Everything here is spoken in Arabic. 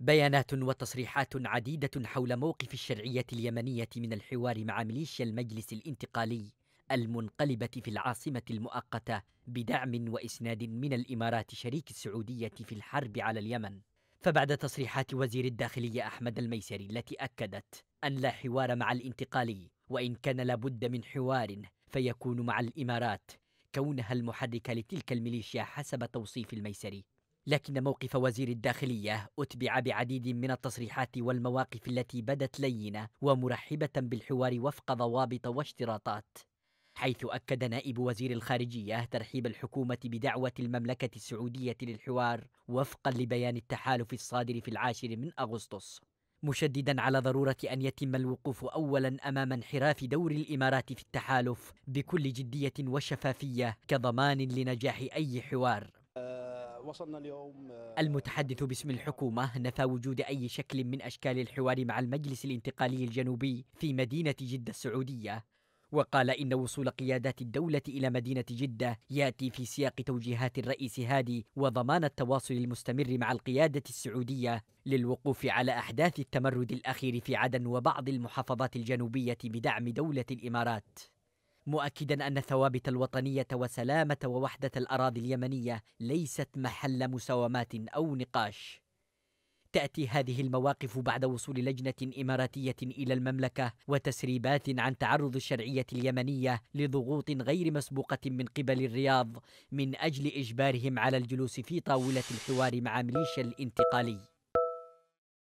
بيانات وتصريحات عديدة حول موقف الشرعية اليمنية من الحوار مع ميليشيا المجلس الانتقالي المنقلبة في العاصمة المؤقتة بدعم وإسناد من الإمارات شريك السعودية في الحرب على اليمن فبعد تصريحات وزير الداخلية أحمد الميسري التي أكدت أن لا حوار مع الانتقالي وإن كان لابد من حوار فيكون مع الإمارات كونها المحرك لتلك الميليشيا حسب توصيف الميسري لكن موقف وزير الداخلية أتبع بعديد من التصريحات والمواقف التي بدت لينة ومرحبة بالحوار وفق ضوابط واشتراطات حيث أكد نائب وزير الخارجية ترحيب الحكومة بدعوة المملكة السعودية للحوار وفقا لبيان التحالف الصادر في العاشر من أغسطس مشددا على ضرورة أن يتم الوقوف أولا أمام انحراف دور الإمارات في التحالف بكل جدية وشفافية كضمان لنجاح أي حوار وصلنا اليوم آه، المتحدث باسم الحكومة نفى وجود أي شكل من أشكال الحوار مع المجلس الانتقالي الجنوبي في مدينة جدة السعودية وقال إن وصول قيادات الدولة إلى مدينة جدة يأتي في سياق توجيهات الرئيس هادي وضمان التواصل المستمر مع القيادة السعودية للوقوف على أحداث التمرد الأخير في عدن وبعض المحافظات الجنوبية بدعم دولة الإمارات مؤكدا ان الثوابت الوطنيه وسلامه ووحده الاراضي اليمنيه ليست محل مساومات او نقاش تاتي هذه المواقف بعد وصول لجنه اماراتيه الى المملكه وتسريبات عن تعرض الشرعيه اليمنيه لضغوط غير مسبوقه من قبل الرياض من اجل اجبارهم على الجلوس في طاوله الحوار مع ميليشيا الانتقالي